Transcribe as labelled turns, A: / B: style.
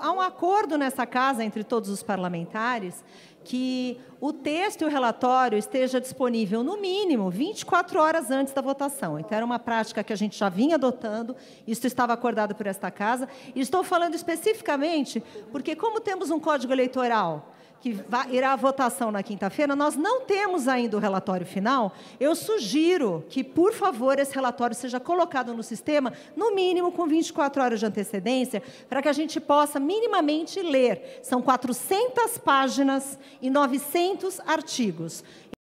A: Há um acordo nessa casa entre todos os parlamentares que o texto e o relatório esteja disponível no mínimo 24 horas antes da votação. Então, era uma prática que a gente já vinha adotando, isso estava acordado por esta casa. E estou falando especificamente porque, como temos um código eleitoral que irá à votação na quinta-feira, nós não temos ainda o relatório final. Eu sugiro que, por favor, esse relatório seja colocado no sistema, no mínimo com 24 horas de antecedência, para que a gente possa minimamente ler. São 400 páginas e 900 artigos.